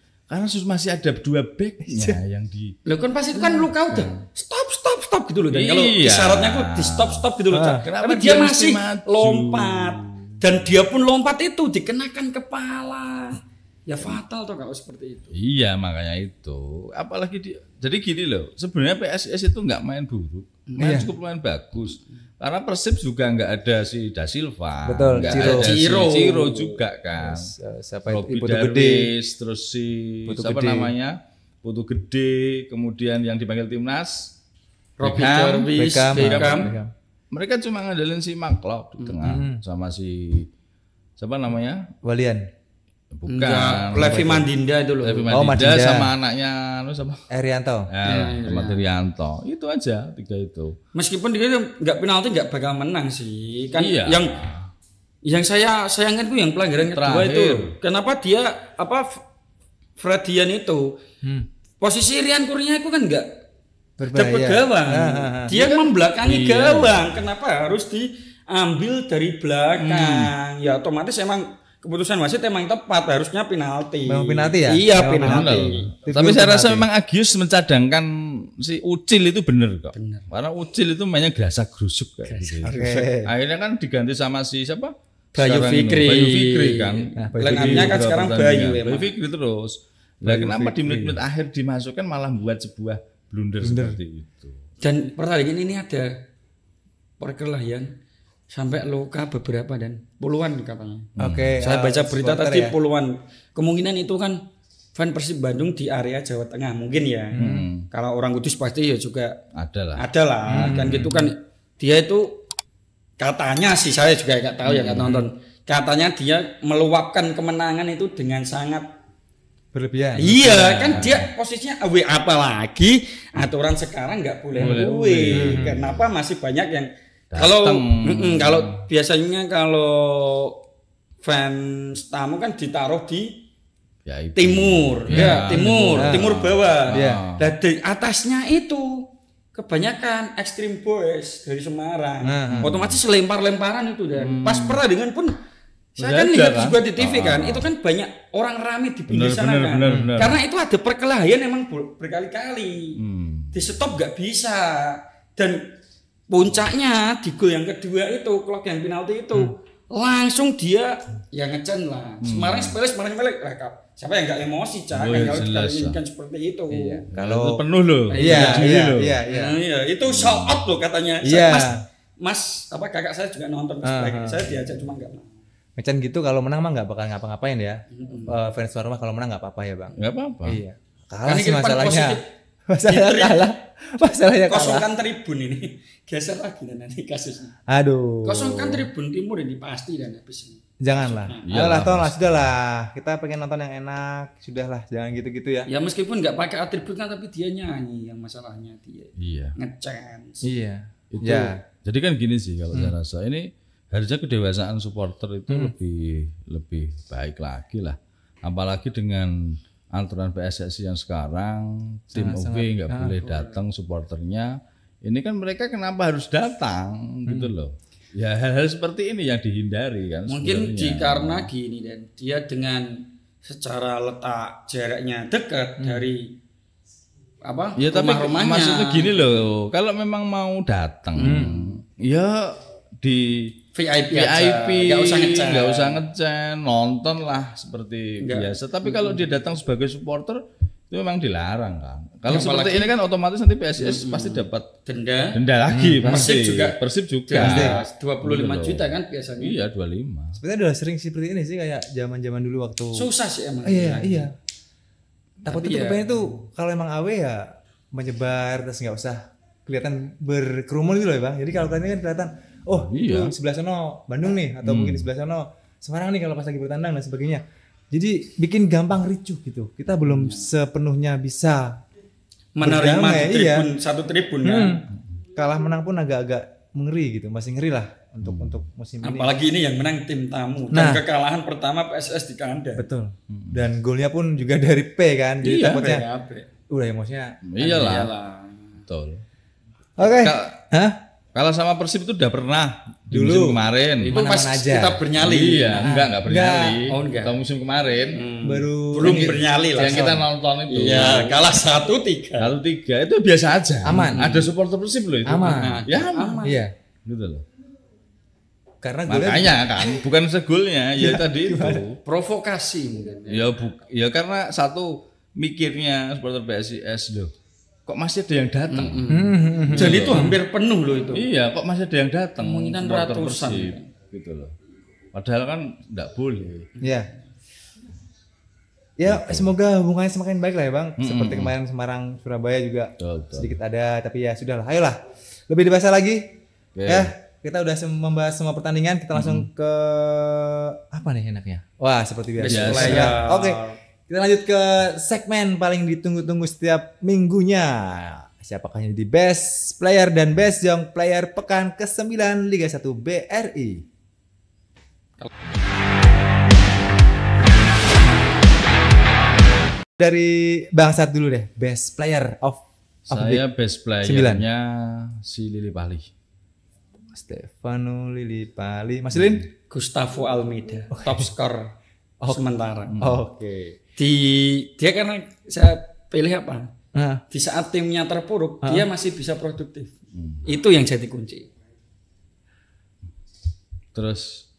Karena masih ada dua backnya yang di. Lo kan pas itu kan kau tuh nah. stop stop stop gitu loh. Dan iya. kalau syaratnya aku di stop stop gitu loh. Ah, Tapi dia, dia masih maju? lompat dan dia pun lompat itu dikenakan kepala ya fatal toh kalau seperti itu. Iya makanya itu. Apalagi di, jadi gini loh, sebenarnya PSS itu nggak main buruk, main iya. cukup main bagus. Karena Persib juga nggak ada si Da Silva, Betul, nggak Ciro. ada Ciro. si Ciro juga kan. Terus, eh, siapa Robi Gede, terus si Putu siapa Gede. namanya Putu Gede, kemudian yang dipanggil timnas Robby Darwis, Beckham. Beckham. Mereka cuma ngandelin si Maklok di tengah mm -hmm. sama si siapa namanya Walian. Bukan. Levi Mandinda itu loh. Levi oh, Mandinda, oh, Mandinda. sama anaknya anu sama iya. Erianto. Ya, ya, sama ya. Erianto. Itu aja tiga itu. Meskipun dia enggak penalti enggak bakal menang sih. Kan iya. yang yang saya sayangkan tuh yang pelanggaran kedua itu. Kenapa dia apa Fredian itu? Hmm. Posisi Rian Kurnia itu kan enggak dapat ah, gawang. Ah, ah, ah. Dia kan, membelakangi iya. gawang. Kenapa harus diambil dari belakang? Hmm. Ya otomatis emang keputusan wasit emang tepat harusnya penalti. Memang penalti ya? Iya memang penalti. Tapi saya rasa memang Agius mencadangkan si Ucil itu benar kok. Bener. Karena Ucil itu mainnya gerasa gerusuk kayak gitu. Okay. Akhirnya kan diganti sama si siapa? Bayu sekarang Fikri. Bayu Fikri kan. Nah, Bayu Fikri kan sekarang Bayu ya. Bayu Fikri terus. Nah, kenapa Fikri. di menit-menit akhir dimasukkan malah buat sebuah blunder, blunder. seperti itu. Dan pertandingan ini ada perkelahian sampai luka beberapa dan puluhan katanya. Hmm. Oke. Okay, Saya eh, baca berita tadi ya? puluhan. Kemungkinan itu kan fan Persib Bandung di area Jawa Tengah mungkin ya. Hmm. Kalau orang Kudus pasti ya juga ada lah. Ada lah hmm. kan gitu kan dia itu katanya sih saya juga nggak tahu ya nggak hmm. nonton. Katanya dia meluapkan kemenangan itu dengan sangat berlebihan. Iya, kan dia posisinya apa lagi, aturan sekarang nggak boleh away. Hmm. Kenapa masih banyak yang kalau kalau biasanya kalau fans tamu kan ditaruh di ya, timur, ya, ya timur, ya. timur bawah. Ah. Ya. Dan di atasnya itu kebanyakan extreme boys dari Semarang. Nah, nah. Otomatis lempar-lemparan itu dan hmm. pas pernah dengan pun saya kan lihat kan? juga di TV ah. kan, itu kan banyak orang ramai di pinggir sana bener, kan. Bener, bener. Karena itu ada perkelahian emang berkali-kali. Hmm. Di stop gak bisa. Dan puncaknya di gol yang kedua itu klok yang penalti itu hmm. langsung dia ya ngecen lah hmm. Semarang sepele Semarang melek mereka. siapa yang nggak emosi cah oh, kalau kita inginkan seperti itu iya. kalau penuh loh iya iya, loh. iya iya nah, iya itu show out loh katanya iya. mas mas apa kakak saya juga nonton uh ah, -huh. Ah. saya diajak cuma nggak Macan gitu kalau menang mah nggak bakal ngapa-ngapain ya. Hmm. Uh, fans tuan kalau menang nggak apa-apa ya bang. Nggak apa-apa. Iya. Kalah sih masalahnya masalahnya gitu. kalah masalahnya kalah kosongkan tribun ini geser lagi dan nanti kasusnya aduh kosongkan tribun timur ini pasti dan habis ini Janganlah. Ya, Ayolah, tolonglah sudahlah. Kita pengen nonton yang enak, sudahlah. Jangan gitu-gitu ya. Ya meskipun nggak pakai atributnya tapi dia nyanyi yang masalahnya dia. Iya. Ngechance. Iya. Itu. Ya. Jadi kan gini sih kalau hmm. saya rasa ini harusnya kedewasaan supporter itu hmm. lebih lebih baik lagi lah. Apalagi dengan aturan PSSI yang sekarang tim OB nggak boleh datang supporternya ini kan mereka kenapa harus datang gitu hmm. gitu loh ya hal-hal seperti ini yang dihindari kan mungkin di karena gini dan dia dengan secara letak jaraknya dekat hmm. dari apa ya rumah tapi rumahnya maksudnya gini loh kalau memang mau datang hmm. ya di VIP, VIP aja. Gak usah ngecen. Gak usah ngecen, nonton lah seperti Enggak. biasa. Tapi kalau dia datang sebagai supporter itu memang dilarang kan. Kalau ya, seperti ini kan otomatis nanti PSIS hmm, pasti dapat denda. Denda lagi hmm. pasti. Persib juga. Persib juga. Dua puluh lima gitu juta kan biasanya. Iya dua lima. Sebenarnya udah sering seperti ini sih kayak zaman zaman dulu waktu. Susah sih emang. iya iya. iya. Takutnya tuh ya kepengen tuh kalau emang awe ya menyebar terus nggak usah kelihatan berkerumun gitu loh ya bang. Jadi kalau kalian kan kelihatan oh iya. di sebelah sana Bandung nih atau hmm. mungkin di sebelah sana Semarang nih kalau pas lagi bertandang dan sebagainya jadi bikin gampang ricuh gitu kita belum iya. sepenuhnya bisa menerima berdamai, iya. tribun, iya. satu tribun ya. hmm. ya kalah menang pun agak-agak mengeri gitu masih ngeri lah untuk hmm. untuk musim apalagi ini apalagi ini yang menang tim tamu nah, dan kekalahan pertama PSS di kandang betul hmm. dan golnya pun juga dari P kan jadi iya, takutnya udah emosinya iyalah, iyalah. betul oke okay. Hah? Kalau sama Persib itu udah pernah Dulu. musim kemarin. Itu Mana-mana pas aja. kita bernyali. Iya, nah, enggak enggak bernyali. Enggak. Oh, enggak. Tahun musim kemarin. Hmm. Baru belum bernyali lah. Yang kita nonton itu. Iya, kalah 1-3. 1-3 itu biasa aja. Aman. Ada supporter Persib loh itu. Aman. Nah, ya aman. aman. Iya. Gitu loh. Karena makanya kan bukan segulnya ya, ya tadi itu provokasi mungkin. Ya. ya bu, ya karena satu mikirnya supporter PSIS loh kok masih ada yang datang. Mm -hmm. hmm, hmm, hmm. Jadi itu hampir penuh loh itu. Iya, kok masih ada yang datang. Mungkin ratusan persib, gitu loh. Padahal kan tidak boleh. Iya. Ya, gitu. semoga hubungannya semakin baik lah ya, Bang. Mm -hmm. Seperti kemarin Semarang Surabaya juga betul, sedikit ada, tapi ya sudah sudahlah. Ayolah. Lebih dibahas lagi. Okay. Ya, kita udah membahas semua pertandingan, kita langsung mm -hmm. ke apa nih enaknya? Wah, seperti biasa. Yes. Ya. Oke. Okay. Kita lanjut ke segmen paling ditunggu-tunggu setiap minggunya. Siapakah yang di best player dan best young player pekan ke-9 Liga 1 BRI? Dari Bang Sat dulu deh, best player of, of Saya best playernya si Lili Pali. Stefano Lili Pali, Mas Lin? Gustavo Almeida, okay. top scorer oh. sementara. Oke. Okay di dia karena saya pilih apa? Nah. Di saat timnya terpuruk, uh. dia masih bisa produktif. uh. Itu yang jadi kunci. Terus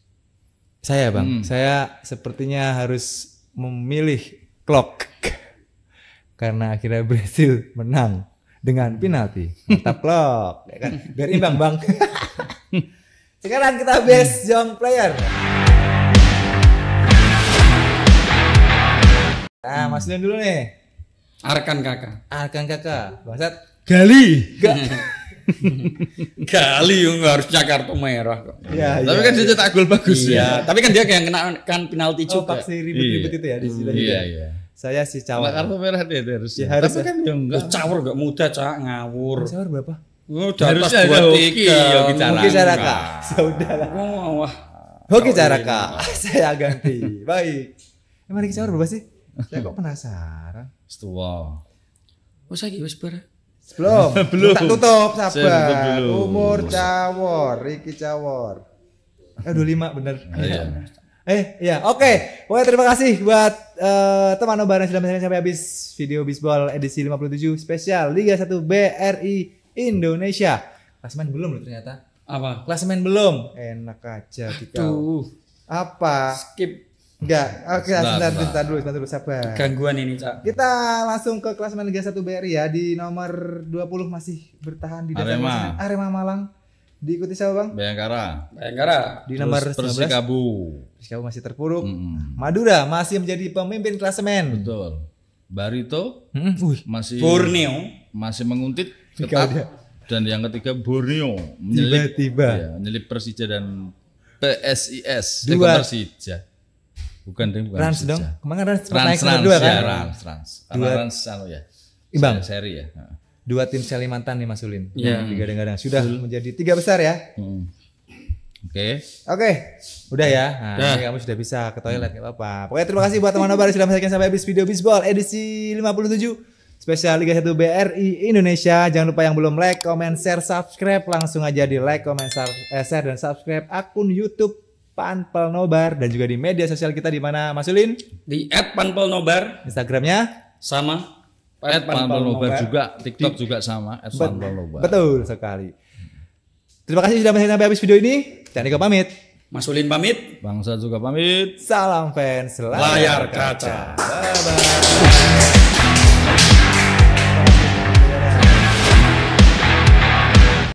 saya bang, hmm. saya sepertinya harus memilih clock karena akhirnya Brazil menang dengan penalti. Mantap clock, ya kan? Biar imbang bang. Sekarang kita best young player. Nah, Mas Lian hmm. dulu nih. Arkan kakak. Arkan kakak. Bangsat. Gali. gak Gali yang harusnya kartu merah kok. Ya, tapi ya, kan dia iya. cetak gol bagus iya. ya. Tapi kan dia yang kena kan penalti oh, juga. Oh, pak si ribet-ribet itu ya di sini. Iya, hmm, iya, iya. Saya sih cawar. Nah, kartu merah dia terus. Ya, tapi kan dia enggak. Cawar enggak mudah, cak ngawur. Cawar berapa? Oh, harusnya ada hoki, hoki caraka. Hoki caraka. Saudara. Oh, wah. Hoki caraka. Saya ganti. Baik. Emang lagi cawar berapa sih? Saya kok penasaran. Setua. Wes oh, lagi wis ber. Belum. belum. Tak tutup sabar. Umur cawor, iki cawor. Eh 25 bener. Ah, iya. Eh, ya oke. Okay. Oke, terima kasih buat uh, teman Obaran sudah menonton sampai habis video bisbol edisi 57 spesial Liga 1 BRI Indonesia. Klasemen belum loh ternyata. Apa? Klasemen belum. Enak aja kita. Aduh. Apa? Skip. Enggak. Oke, okay, sebentar, sebentar dulu, sebentar dulu siapa? Gangguan ini, Cak. Kita langsung ke kelas Liga 1 BRI ya di nomor 20 masih bertahan di Arema. Arema Malang. Diikuti siapa, Bang? Bayangkara. Bayangkara. Di nomor Terus 19. Persikabu. Persikabu masih terpuruk. Mm. Madura masih menjadi pemimpin klasemen. Betul. Barito hmm? masih Borneo masih menguntit tetap Dan yang ketiga Borneo menyelip tiba-tiba ya, menyelip Persija dan PSIS eh, dua Persija Bukan tim bukan. Rans dong. Kemarin Rans trans naik trans, dua kan? Ya, Rans, Rans. Dua trans anu ya. Imbang. Seri ya. Dua tim Kalimantan nih Mas Ulin. Iya. Hmm, tiga Digadang-gadang sudah Sul. menjadi tiga besar ya. Hmm. Oke. Okay. Oke. Okay. Udah ya. Nah, yeah. kamu sudah bisa ke toilet nggak hmm. apa-apa. Pokoknya terima kasih buat teman teman baru sudah menyaksikan sampai habis video Bisbol edisi 57 spesial Liga 1 BRI Indonesia. Jangan lupa yang belum like, comment, share, subscribe langsung aja di like, comment, eh, share, dan subscribe akun YouTube Nobar dan juga di media sosial kita di mana Mas Ulin? Di @panpelnobar. Instagramnya sama. @panpelnobar juga, TikTok juga sama. @panpelnobar. Betul sekali. Terima kasih sudah menonton sampai habis video ini. Dan Niko pamit. Mas Ulin pamit. Bangsa juga pamit. Salam fans layar, kaca. kaca. Bye bye.